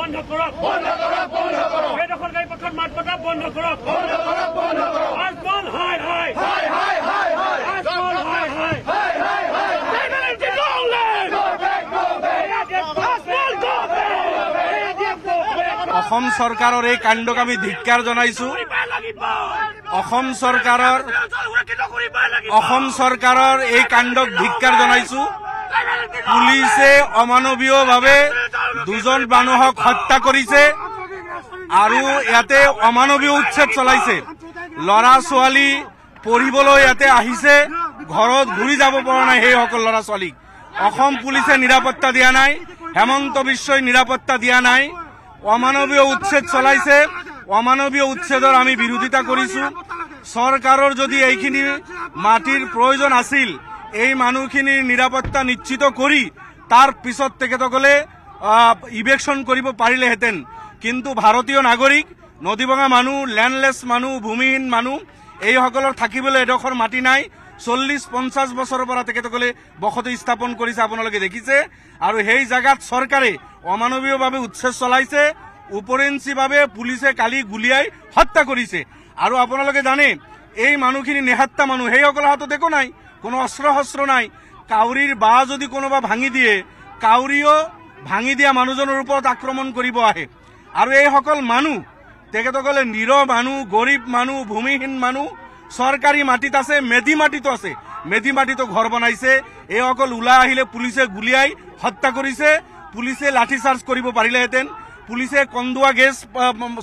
বন্ধ কৰক বন্ধ কৰক বন্ধ কৰক এইডোখৰ গাড়ী পথত মাত মতা বন্ধ কৰক বন্ধ কৰক বন্ধ কৰক আজমল হয় হয় হয় হয় হয় হয় আজমল হয় হয় হয় হয় অসম চৰকাৰৰ এই কাণ্ডক আমি ধিক্কাৰ জনাইছো অসম চৰকাৰৰ অসম চৰকাৰৰ এই কাণ্ডক ধিক্কাৰ জনাইছো পুলিচে অমানৱীয়ভাৱে দুজন মানুহক হত্যা কৰিছে আৰু ইয়াতে অমানৱীয় উচ্ছেদ চলাইছে লৰা ছোৱালী পঢ়িবলৈ ইয়াতে আহিছে ঘৰত ঘূৰি যাব পৰা নাই সেইসকল লৰা ছোৱালীক অসম পুলিচে নিৰাপত্তা দিয়া নাই হেমন্ত বিশ্বই নিৰাপত্তা দিয়া নাই অমানৱীয় উচ্ছেদ চলাইছে অমানৱীয় উচ্ছেদৰ আমি বিৰোধিতা কৰিছো চৰকাৰৰ যদি এইখিনি মাটিৰ প্ৰয়োজন আছিল এই মানুহখিনিৰ নিৰাপত্তা নিশ্চিত কৰি তাৰ পিছত তেখেতসকলে ইভেকশন করব পারেন কিন্তু ভারতীয় নাগরিক নদীভঙা মানুষ ল্যান্ডলেস মানুষ ভূমিহীন মানুষ এই সকল থাকবে এডখর মাটি নাই চল্লিশ পঞ্চাশ বছরেরপরে বসতি স্থাপন করেছে আপনাদের দেখিছে আর সেই জায়গাত সরকারে অমানবীয়ভাবে উচ্ছেদ চলাইছে উপরেন্সিভাবে পুলিশে কালি গুলিয়াই হত্যা করেছে আর আপনাদের জানে এই মানুষ নেহাত্তা মানুষ সেই সকল হাতত একো নাই কোনো অস্ত্র শস্ত্র নাই কাউরীর বা যদি কোনোবা ভাঙি দিয়ে কাউরিও ভাঙি দিয়া মানুহজনৰ ওপৰত আক্ৰমণ কৰিব আহে আৰু এইসকল মানুহ তেখেতসকলে নিৰহ মানুহ গৰীব মানুহ ভূমিহীন মানুহ চৰকাৰী মাটিত আছে মেধি মাটিতো আছে মেধি মাটিতো ঘৰ বনাইছে এইসকল ওলাই আহিলে পুলিচে গুলিয়াই হত্যা কৰিছে পুলিচে লাঠিচাৰ্জ কৰিব পাৰিলেহেঁতেন পুলিচে কন্দুৱা গেছ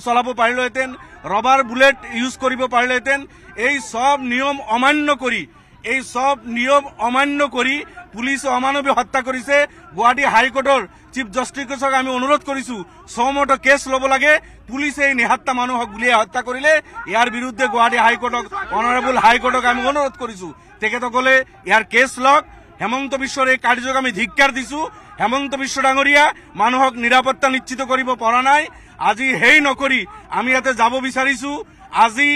চলাব পাৰিলেহেঁতেন ৰবাৰ বুলেট ইউজ কৰিব পাৰিলেহেঁতেন এই চব নিয়ম অমান্য কৰি এই সব নিয়ম অমান্য করে পুলিশ অমানবী হত্যা করেছে গুয়াহী হাইকোর্টর চিফ জাস্টিসক আমি অনুরোধ করছো সমত কেস লব লাগে পুলিশে এই নিহাত্তা মানুষ গুলিয়ে হত্যা করলে ইয়ার বিরুদ্ধে গুয়াহী হাইকোর্টক অনারেবল হাইকোর্টক আমি অনুরোধ করছো তেখেতকলে ইয়ার কেস লক হেমন্ত বিশ্বর এই কার্যক আমি ধিক্কার দিছো হেমন্ত বিশ্ব ডাঙরিয়া মানুষক নিরাপত্তা নিশ্চিত করব পড়া নাই আজি হেই নকরি আমি এতে যাব বিচারিছো আজি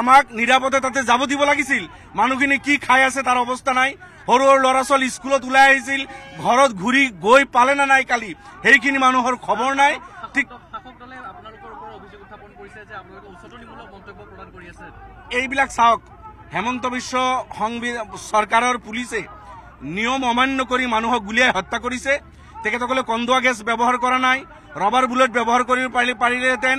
আমাক নিৰাপদে তাতে যাব দিব লাগিছিল মানুহখিনি কি খাই আছে তাৰ অৱস্থা নাই সৰু সৰু ল'ৰা ছোৱালী স্কুলত ওলাই আহিছিল ঘৰত ঘূৰি গৈ পালে না নাই কালি সেইখিনি মানুহৰ খবৰ নাই ঠিক এইবিলাক চাওক হেমন্ত বিশ্ব চৰকাৰৰ পুলিচে নিয়ম অমান্য কৰি মানুহক গুলিয়াই হত্যা কৰিছে তেখেতসকলে কন্দুৱা গেছ ব্যৱহাৰ কৰা নাই ৰবাৰ বুলেট ব্যৱহাৰ কৰিব পাৰিলেহেঁতেন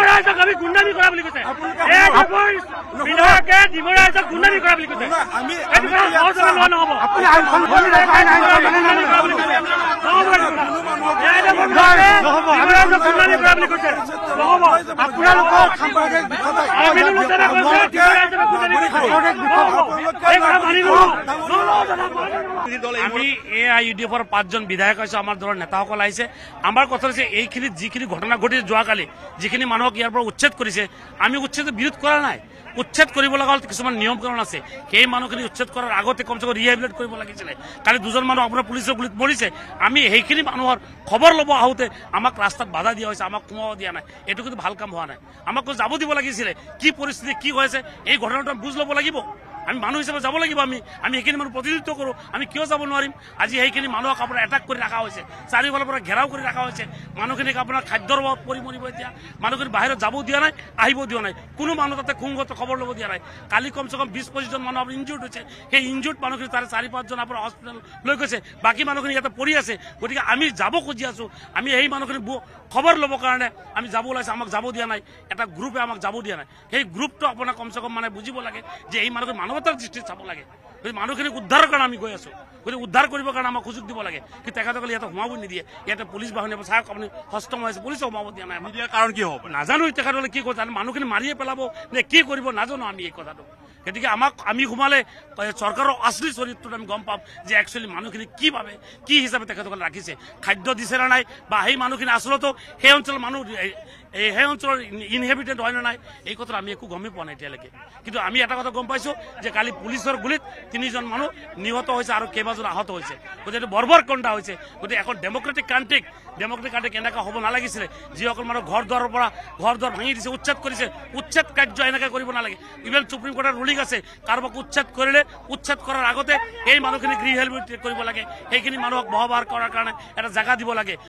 ৰাইজক আমি গুণ্ডামী কৰা বুলি কৈছে বিধায়কে ডিম ৰাইজক গুণ্ডামী কৰা বুলি কৈছে নহ'ব আমি এ আই ইউ ডি এফৰ পাঁচজন বিধায়ক আছে আমাৰ দলৰ নেতাসকল আহিছে আমাৰ কথা হৈছে এইখিনি যিখিনি ঘটনা ঘটি যোৱাকালি যিখিনি মানুহক ইয়াৰ পৰা উচ্ছেদ কৰিছে আমি উচ্ছেদ বিৰোধ কৰা নাই উচ্ছেদ কৰিব লগা হ'ল কিছুমান নিয়ম কানুন আছে সেই মানুহখিনি উচ্ছেদ কৰাৰ আগতে কমচে কম ৰিহেবিলেট কৰিব লাগিছিলে কালি দুজন মানুহ আপোনাৰ পুলিচৰ গুলিত মৰিছে আমি সেইখিনি মানুহৰ খবৰ ল'ব আহোঁতে আমাক ৰাস্তাত বাধা দিয়া হৈছে আমাক সোমাব দিয়া নাই এইটো কিন্তু ভাল কাম হোৱা নাই আমাকো যাব দিব লাগিছিলে কি পৰিস্থিতি কি হৈ আছে এই ঘটনাটো আমি বুজ ল'ব লাগিব আমি মানুহ হিচাপে যাব লাগিব আমি আমি সেইখিনি মানুহ প্ৰতিনিধিত্ব কৰোঁ আমি কিয় যাব নোৱাৰিম আজি সেইখিনি মানুহক আপোনাৰ এটাক কৰি ৰখা হৈছে চাৰিওফালৰ পৰা ঘেৰাও কৰি ৰখা হৈছে মানুহখিনিক আপোনাৰ খাদ্যৰ অভাৱ পৰি মৰিব এতিয়া মানুহখিনি বাহিৰত যাব দিয়া নাই আহিব দিয়া নাই কোনো মানুহ তাতে কুংগত খবৰ ল'ব দিয়া নাই কালি কমচে কম বিছ পঁচিছজন মানুহ আপোনাৰ ইঞ্জিউৰ্ড হৈছে সেই ইঞ্জিউৰ্ড মানুহখিনি তাৰে চাৰি পাঁচজন আপোনাৰ হস্পিটেল লৈ গৈছে বাকী মানুহখিনি ইয়াতে পৰি আছে গতিকে আমি যাব খুজি আছোঁ আমি সেই মানুহখিনি খবৰ ল'ব কাৰণে আমি যাব ওলাইছোঁ আমাক যাব দিয়া নাই এটা গ্ৰুপে আমাক যাব দিয়া নাই সেই গ্ৰুপটো আপোনাৰ কমচে কম মানে বুজিব লাগে যে এই মানুহখিনি মানুহ মানৱতাৰ দৃষ্টিত চাব লাগে গতিকে মানুহখিনিক উদ্ধাৰৰ কাৰণে আমি গৈ আছোঁ গতিকে উদ্ধাৰ কৰিবৰ কাৰণে আমাক সুযোগ দিব লাগে কিন্তু তেখেতসকলে ইয়াতে সোমাব নিদিয়ে ইয়াতে পুলিচ বাহিনী আছে চাওক আপুনি সষ্টম হৈ আছে পুলিচে সোমাব দিয়া নাই কাৰণ কি হ'ব নাজানো তেখেতসকলে কি কৈছে মানুহখিনি মাৰিয়ে পেলাব নে কি কৰিব নাজানো আমি এই কথাটো গতিকে আমাক আমি সোমালে চৰকাৰৰ আচলি চৰিত্ৰত আমি গম পাম যে একচুৱেলি মানুহখিনি কি ভাবে কি হিচাপে তেখেতসকলে ৰাখিছে খাদ্য দিছে নে নাই বা সেই মানুহখিনি আচলতেও সেই অঞ্চলৰ মানুহ সেই অঞ্চলৰ ইনহেবিটেণ্ট হয় নে নাই এই কথাটো আমি একো গমেই পোৱা নাই এতিয়ালৈকে কিন্তু আমি এটা কথা গম পাইছোঁ যে কালি পুলিচৰ গুলীত তিনিজন মানুহ নিহত হৈছে আৰু কেইবাজন আহত হৈছে গতিকে এইটো বৰ্বৰ কণ্ডা হৈছে গতিকে এখন ডেমক্ৰেটিক কাণ্ট্ৰিক ডেমক্ৰেটিক কাণ্ট্ৰিক এনেকুৱা হ'ব নালাগিছিলে যিসকল মানুহ ঘৰ দুৱাৰৰ পৰা ঘৰ দুৱাৰ ভাঙি দিছে উচ্ছেদ কৰিছে উচ্ছেদ কাৰ্য এনেকৈ কৰিব নালাগে ইভেন চুপ্ৰিম কোৰ্টৰ ৰুলিং ঠিক আছে কাৰোবাক উচ্ছেদ কৰিলে উচ্ছেদ কৰাৰ আগতে এই মানুহখিনি গৃহ কৰিব লাগে সেইখিনি মানুহক বহবাহ কৰাৰ কাৰণে এটা জায়গা দিব লাগে